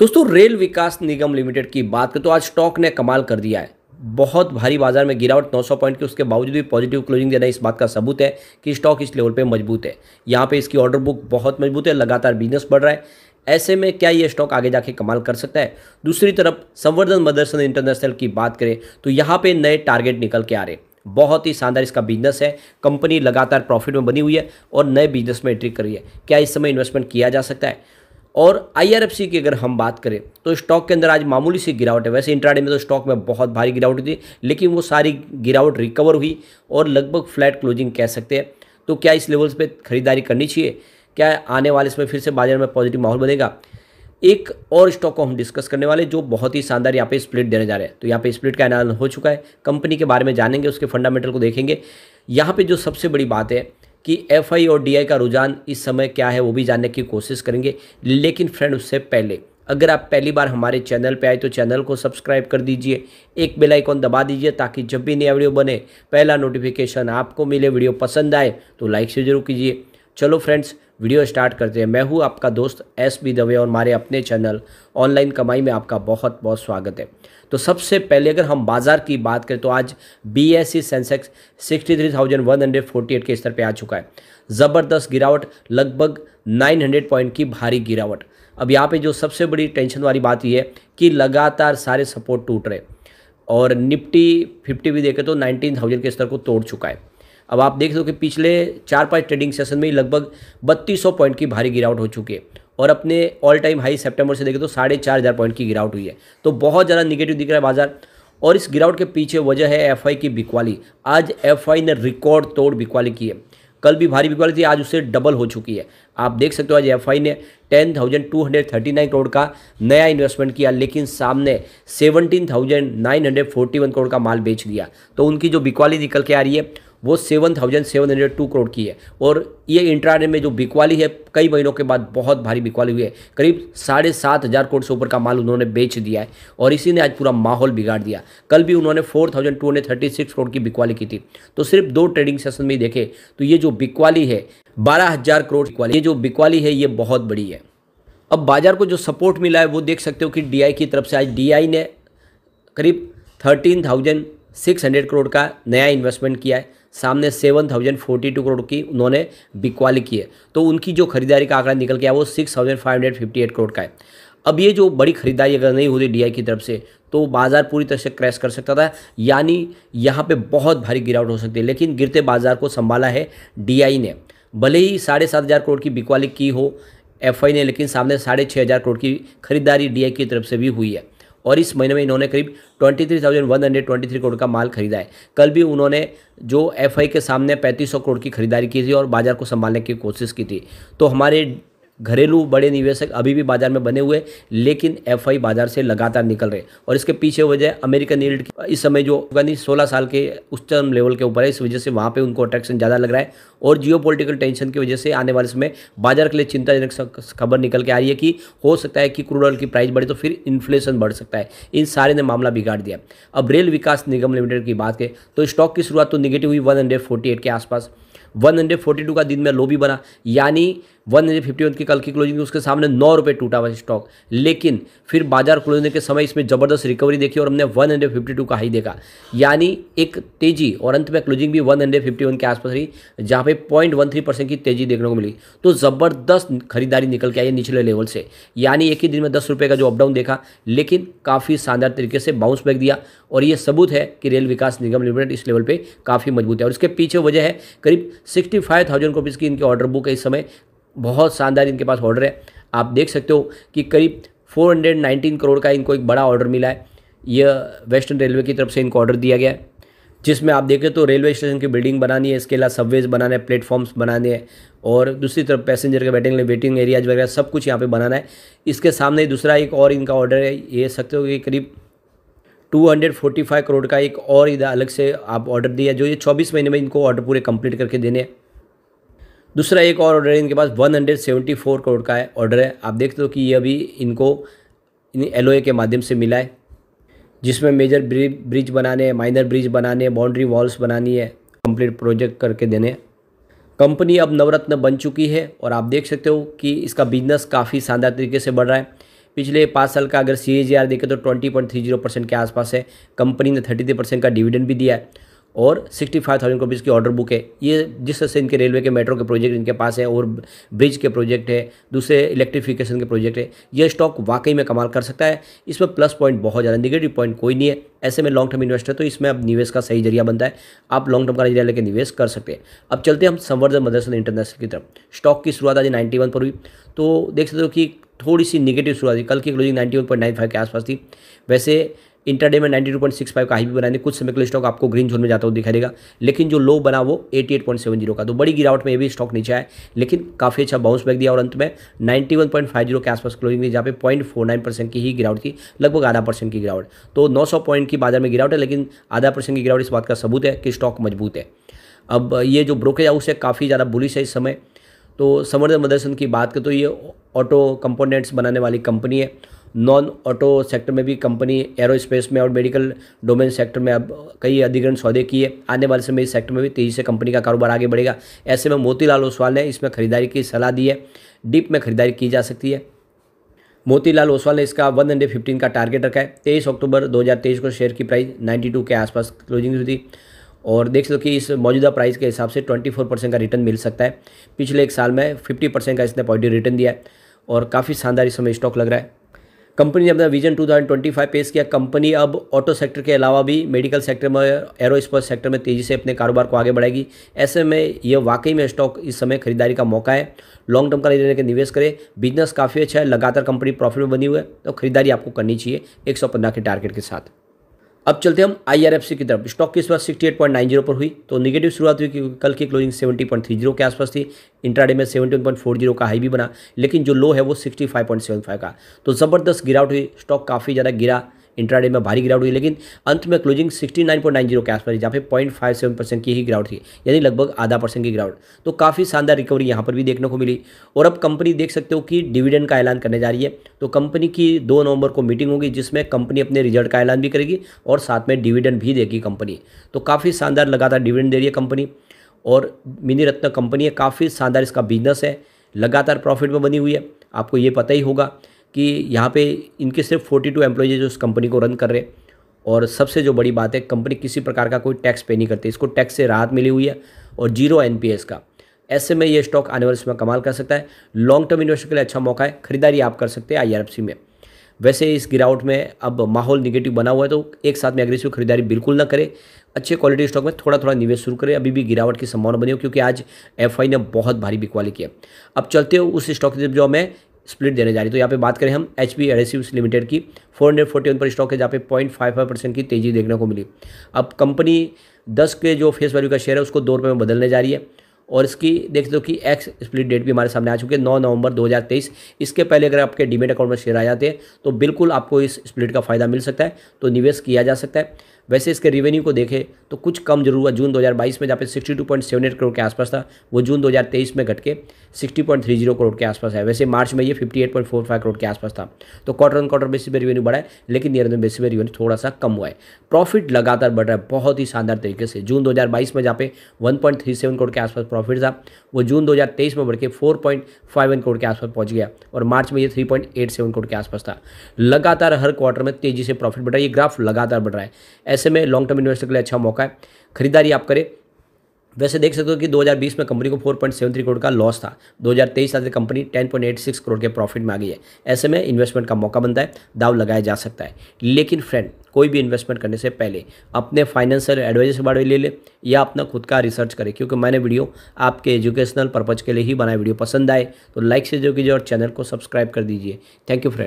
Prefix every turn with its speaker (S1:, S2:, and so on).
S1: दोस्तों rail Vikas Nigam limited की बात करें तो आज स्टॉक ने कमाल कर दिया है बहुत भारी बाजार में गिरावट 900 पॉइंट की उसके बावजूद भी पॉजिटिव क्लोजिंग देना इस बात का सबूत है कि स्टॉक इस लेवल पे मजबूत है यहाँ पे इसकी ऑर्डर बुक बहुत मजबूत है लगातार बिजनेस बढ़ रहा है ऐसे में क्या ये स्टॉक आगे जाके कमाल कर सकता है दूसरी तरफ संवर्धन मदरसन इंटरनेशनल की बात करें तो यहाँ पर नए टारगेट निकल के आ रहे हैं बहुत ही शानदार इसका बिजनेस है कंपनी लगातार प्रॉफिट में बनी हुई है और नए बिजनेस में एंट्री कर रही है क्या इस समय इन्वेस्टमेंट किया जा सकता है और आई की अगर हम बात करें तो स्टॉक के अंदर आज मामूली सी गिरावट है वैसे इंट्राडे में तो स्टॉक में बहुत भारी गिरावट थी लेकिन वो सारी गिरावट रिकवर हुई और लगभग फ्लैट क्लोजिंग कह सकते हैं तो क्या इस लेवल्स पे खरीदारी करनी चाहिए क्या आने वाले इसमें फिर से बाजार में पॉजिटिव माहौल बनेगा एक और स्टॉक को हम डिस्कस करने वाले जो बहुत ही शानदार यहाँ पे स्प्लिट देने जा रहे हैं तो यहाँ पे स्प्लिट का एनाल हो चुका है कंपनी के बारे में जानेंगे उसके फंडामेंटल को देखेंगे यहाँ पे जो सबसे बड़ी बात है कि एफ और डी का रुझान इस समय क्या है वो भी जानने की कोशिश करेंगे लेकिन फ्रेंड उससे पहले अगर आप पहली बार हमारे चैनल पे आए तो चैनल को सब्सक्राइब कर दीजिए एक बेल आइकॉन दबा दीजिए ताकि जब भी नया वीडियो बने पहला नोटिफिकेशन आपको मिले वीडियो पसंद आए तो लाइक से जरूर कीजिए चलो फ्रेंड्स वीडियो स्टार्ट करते हैं मैं हूं आपका दोस्त एस बी दवे और हमारे अपने चैनल ऑनलाइन कमाई में आपका बहुत बहुत स्वागत है तो सबसे पहले अगर हम बाज़ार की बात करें तो आज B S E Sensex sixty three thousand one hundred forty eight के स्तर पर आ चुका है ज़बरदस्त गिरावट लगभग नाइन हंड्रेड पॉइंट की भारी गिरावट अब यहाँ पे जो सबसे बड़ी टेंशन वाली बात ये है कि लगातार सारे सपोर्ट टूट रहे और निफ्टी फिफ्टी भी देखें तो नाइनटीन थाउजेंड के स्तर को तोड़ चुका है अब आप देख लो कि पिछले चार पाँच ट्रेडिंग सेशन में ही लगभग बत्तीस सौ पॉइंट की भारी गिरावट हो चुकी है और अपने ऑल टाइम हाई सितंबर से देखें तो साढ़े चार हज़ार पॉइंट की गिरावट हुई है तो बहुत ज़्यादा निगेटिव दिख रहा है बाजार और इस गिरावट के पीछे वजह है एफ की बिकवाली आज एफ ने रिकॉर्ड तोड़ बिकवाली की है कल भी भारी बिकवाली थी आज उससे डबल हो चुकी है आप देख सकते हो आज एफ ने 10,239 करोड़ का नया इन्वेस्टमेंट किया लेकिन सामने 17,941 करोड़ का माल बेच दिया तो उनकी जो बिकवाली निकल के आ रही है वो seven thousand seven hundred two crore की है और ये इंट्राडे में जो बिकवाली है कई महीनों के बाद बहुत भारी बिकवाली हुई है करीब साढ़े सात हज़ार करोड़ से ऊपर का माल उन्होंने बेच दिया है और इसी ने आज पूरा माहौल बिगाड़ दिया कल भी उन्होंने four thousand two hundred thirty six crore की बिकवाली की थी तो सिर्फ दो ट्रेडिंग सेशन में देखें तो ये जो बिकवाली है बारह हज़ार करोड़ बिकवाली ये जो बिकवाली है ये बहुत बड़ी है अब बाजार को जो सपोर्ट मिला है वो देख सकते हो कि आई की तरफ से आज आई ने करीब thirteen thousand six hundred crore का नया इन्वेस्टमेंट किया है सामने seven thousand forty two crore की उन्होंने बिकवाली की है तो उनकी जो खरीदारी का आंकड़ा निकल के आया वो six thousand five hundred fifty eight crore का है अब ये जो बड़ी खरीदारी अगर नहीं होती डीआई की तरफ से तो बाज़ार पूरी तरह से क्रैश कर सकता था यानी यहाँ पे बहुत भारी गिरावट हो सकती है लेकिन गिरते बाज़ार को संभाला है डी ने भले ही साढ़े सात हज़ार करोड़ की बिकवाली की हो एफ ने लेकिन सामने साढ़े छः हज़ार करोड़ की खरीदारी डीआई की तरफ से भी हुई है और इस महीने में इन्होंने करीब 23,123 करोड़ का माल खरीदा है कल भी उन्होंने जो एफआई के सामने 3500 करोड़ की खरीदारी की थी और बाजार को संभालने की कोशिश की थी तो हमारे घरेलू बड़े निवेशक अभी भी बाजार में बने हुए लेकिन एफ बाजार से लगातार निकल रहे और इसके पीछे वजह अमेरिकन यील्ड इस समय जो यानी सोलह साल के उच्चतम लेवल के ऊपर है इस वजह से वहाँ पर उनको अट्रैक्शन ज़्यादा लग रहा है और जियो टेंशन की वजह से आने वाले समय बाजार के लिए चिंताजनक खबर निकल के आ रही है कि हो सकता है कि क्रूड ऑयल की प्राइस बढ़े तो फिर इन्फ्लेशन बढ़ सकता है इन सारे ने मामला बिगाड़ दिया अब रेल विकास निगम लिमिटेड की बात करें तो स्टॉक की शुरुआत तो निगेटिव हुई वन के आसपास 142 का दिन में लो भी बना यानी वन हंड्रेड फिफ्टी वन की कल की क्लोजिंग उसके सामने नौ रुपये टूटा हुआ स्टॉक लेकिन फिर बाजार क्लोजने के समय इसमें जबरदस्त रिकवरी देखी और हमने वन हंड्रेड फिफ्टी टू का हाई देखा यानी एक तेजी और अंत में क्लोजिंग भी वन हंड्रेड फिफ्टी वन के आसपास रही जहाँ पे पॉइंट वन थ्री परसेंट की तेजी देखने को मिली तो ज़बरदस्त खरीदारी निकल के आई है निचले लेवल से यानी एक ही दिन में दस रुपये का जो अपडाउन देखा लेकिन काफ़ी शानदार तरीके से बाउंस बैक दिया और ये सबूत है कि रेल विकास निगम लिमिटेड इस लेवल पर काफ़ी मजबूत है और इसके पीछे वजह है करीब सिक्सटी फाइव थाउजेंड रुपीज़ की इनकी ऑर्डर बुक है इस समय बहुत शानदार इनके पास ऑर्डर है आप देख सकते हो कि करीब 419 करोड़ का इनको एक बड़ा ऑर्डर मिला है यह वेस्टर्न रेलवे की तरफ से इनको ऑर्डर दिया गया है जिसमें आप देखें तो रेलवे स्टेशन की बिल्डिंग बनानी है इसके अलावा सबवेज बनाना है प्लेटफॉर्म्स बनाने हैं और दूसरी तरफ पैसेंजर के बैठने वेटिंग एरियाज वगैरह सब कुछ यहाँ पे बनाना है इसके सामने दूसरा एक और इनका ऑर्डर है ये सकते हो कि करीब 245 करोड़ का एक और इधर अलग से आप ऑर्डर दिया जो ये 24 महीने में इनको ऑर्डर पूरे कंप्लीट करके देने हैं दूसरा एक और ऑर्डर है इनके पास 174 करोड़ का है ऑर्डर है आप देखते हो कि ये अभी इनको एल के माध्यम से मिला है जिसमें मेजर ब्रिज बनाने हैं माइनर ब्रिज बनाने हैं बाउंड्री वॉल्स बनानी है कंप्लीट प्रोजेक्ट करके देने कंपनी अब नवरत्न बन चुकी है और आप देख सकते हो कि इसका बिजनेस काफ़ी शानदार तरीके से बढ़ रहा है पिछले पाँच साल का अगर सी देखें तो twenty point three zero percent के आसपास है कंपनी ने थर्टी थ्री परसेंट का डिविडेंड भी दिया है और सिक्सटी फाइव थाउजेंड रुपीज़ की ऑर्डर बुक है ये जिस तरह से इनके रेलवे के मेट्रो के प्रोजेक्ट इनके पास है और ब्रिज के प्रोजेक्ट है दूसरे इलेक्ट्रिफिकेशन के प्रोजेक्ट है यह स्टॉक वाकई में कमाल कर सकता है इसमें प्लस पॉइंट बहुत ज़्यादा निगेटिव पॉइंट कोई नहीं है ऐसे में लॉन्ग टर्म इन्वेस्टर तो इसमें अब निवेश का सही जरिया बनता है आप लॉन्ग टर्म का जरिया लेकर निवेश कर सकते हैं अब चलते हैं हम संवर्धन मदरसन इंटरनेशनल की तरफ स्टॉक की शुरुआत आज नाइन्टी वन पर हुई तो देख सकते हो कि थोड़ी सी निगेटिव शुरुआत थी कल की closing ninety one point nine five के आसपास थी वैसे इंटरडे में 92.65 का हाई भी बनाएंगे कुछ समय के लिए स्टॉक आपको ग्रीन जोन में जाता हुआ दिखाई देगा लेकिन जो लो बना वो 88.70 का तो बड़ी गिरावट में ये भी स्टॉक नीचे आया लेकिन काफ़ी अच्छा बाउंस बैक दिया और अंत में जीरो के आसपास क्लोजिंग जहाँ पे पॉइंट की ही गिरावट थी लगभग आधा परसेंट की गिरावट तो नौ पॉइंट की बाजार में गिरावट है लेकिन आधा परसेंट की गिरावट इस बात का सबूत है कि स्टॉक मजबूत है अब ये जो ब्रोकेज हाउस है काफ़ी ज़्यादा बुलिश है इस समय तो समर्थ मदरसन की बात करें तो ये ऑटो कंपोनेंट्स बनाने वाली कंपनी है नॉन ऑटो सेक्टर में भी कंपनी एरोस्पेस में और मेडिकल डोमेन सेक्टर में अब कई अधिग्रहण सौदे किए आने वाले समय इस सेक्टर में भी तेज़ी से कंपनी का कारोबार आगे बढ़ेगा ऐसे में मोतीलाल ओसवाल ने इसमें खरीदारी की सलाह दी है डीप में खरीदारी की जा सकती है मोतीलाल ओसवाल ने इसका वन हंड्रेड फिफ्टीन का टारगेट रखा है तेईस अक्टूबर तेईस को शेयर की प्राइस टू के आसपास क्लोजिंग हुई थी और देख लो कि इस मौजूदा प्राइस के हिसाब से 24 परसेंट का रिटर्न मिल सकता है पिछले एक साल में 50 परसेंट का इसने पॉजिटिव रिटर्न दिया है और काफ़ी शानदार इस समय स्टॉक लग रहा है कंपनी ने अपना विजन 2025 पेश किया कंपनी अब ऑटो सेक्टर के अलावा भी मेडिकल सेक्टर में एरोस्पेस सेक्टर में तेज़ी से अपने कारोबार को आगे बढ़ाएगी ऐसे में यह वाकई में स्टॉक इस समय खरीदारी का मौका है लॉन्ग टर्म का लेने के निवेश करें बिजनेस काफ़ी अच्छा है लगातार कंपनी प्रॉफिट में बनी हुई है तो खरीदारी आपको करनी चाहिए एक के टारगेट के साथ अब चलते हम आईआरएफसी की तरफ स्टॉक की शुरुआत 68.90 पर हुई तो निगेटिव शुरुआत हुई क्योंकि कल की क्लोजिंग 70.30 के आसपास थी इंट्राडे में 71.40 का हाई भी बना लेकिन जो लो है वो 65.75 का तो ज़बरदस्त गिरावट हुई स्टॉक काफ़ी ज़्यादा गिरा इंट्राडे में भारी गिरावट हुई लेकिन अंत में क्लोजिंग 69.90 के आसपास जहाँ पे 0.57 परसेंट की ही गिरावट थी यानी लगभग आधा परसेंट की गिरावट तो काफ़ी शानदार रिकवरी यहाँ पर भी देखने को मिली और अब कंपनी देख सकते हो कि डिविडेंड का ऐलान करने जा रही है तो कंपनी की दो नवंबर को मीटिंग होगी जिसमें कंपनी अपने रिजल्ट का ऐलान भी करेगी और साथ में डिविडेंड भी देगी कंपनी तो काफ़ी शानदार लगातार डिविडेंड दे रही है कंपनी और मिनी रत्न कंपनी है काफ़ी शानदार इसका बिजनेस है लगातार प्रॉफिट में बनी हुई है आपको ये पता ही होगा कि यहाँ पे इनके सिर्फ फोर्टी टू एम्प्लॉयज़ जो इस कंपनी को रन कर रहे हैं और सबसे जो बड़ी बात है कंपनी किसी प्रकार का कोई टैक्स पे नहीं करती इसको टैक्स से राहत मिली हुई है और जीरो एन का ऐसे में ये स्टॉक आने वाले समय कमाल कर सकता है लॉन्ग टर्म इन्वेस्टर के लिए अच्छा मौका है खरीदारी आप कर सकते हैं आई में वैसे इस गिरावट में अब माहौल निगेटिव बना हुआ है तो एक साथ में अग्रेसिव खरीदारी बिल्कुल ना करें अच्छे क्वालिटी स्टॉक में थोड़ा थोड़ा निवेश शुरू करें अभी भी गिरावट की संभावना बनी हो क्योंकि आज एफ ने बहुत भारी बिकवाली किया अब चलते हो उस स्टॉक की जो हमें स्प्लिट देने जा रही है तो यहाँ पे बात करें हम एच पी एडेसिव्स लिमिटेड की फोर हंड्रेड फोर्टी वन पर स्टॉक है जहाँ पे पॉइंट फाइव फाइव परसेंट की तेजी देखने को मिली अब कंपनी दस के जो फेस वैल्यू का शेयर है उसको दो रुपये में बदलने जा रही है और इसकी देख दो कि एक्स स्प्लिट डेट भी हमारे सामने आ चुकी है नौ नवंबर 2023 इसके पहले अगर आपके डीमेट अकाउंट में शेयर आ जाते हैं तो बिल्कुल आपको इस स्प्लिट का फ़ायदा मिल सकता है तो निवेश किया जा सकता है वैसे इसके रेवेन्यू को देखें तो कुछ कम जरूर हुआ जून 2022 में जहाँ पे 62.78 करोड़ के आसपास था वो जून 2023 में घट के 60.30 करोड़ के आसपास है वैसे मार्च में ये 58.45 करोड़ के आसपास था तो क्वार्टर ऑन क्वार्टर बेसिस पे रेवेन्यू बढ़ा है लेकिन ईयर ऑन बेसिस पे रेवेन्यू थोड़ा सा कम हुआ है प्रॉफिट लगातार बढ़ रहा है बहुत ही शानदार तरीके से जून दो में जहाँ पे वन करोड़ के आसपास प्रॉफिट था वो जून दो में बढ़ के 4.51 करोड़ के आसपास पहुँच गया और मार्च में ये थ्री करोड़ के आसपास था लगातार हर क्वार्टर में तेजी से प्रॉफिट बढ़ रहा है ये ग्राफ लगातार बढ़ रहा है ऐसे में लॉन्ग टर्म इन्वेस्टर के लिए अच्छा मौका है खरीदारी आप करें वैसे देख सकते हो कि 2020 में कंपनी को 4.73 करोड़ का लॉस था 2023 हज़ार कंपनी 10.86 करोड़ के प्रॉफिट में आ गई है ऐसे में इन्वेस्टमेंट का मौका बनता है दाव लगाया जा सकता है लेकिन फ्रेंड कोई भी इन्वेस्टमेंट करने से पहले अपने फाइनेंशियल एडवाइजर से बारे ले ले या अपना खुद का रिसर्च करें क्योंकि मैंने वीडियो आपके एजुकेशनल पर्पज़ के लिए ही बनाया वीडियो पसंद आए तो लाइक से जो कीजिए और चैनल को सब्सक्राइब कर दीजिए थैंक यू फ्रेंड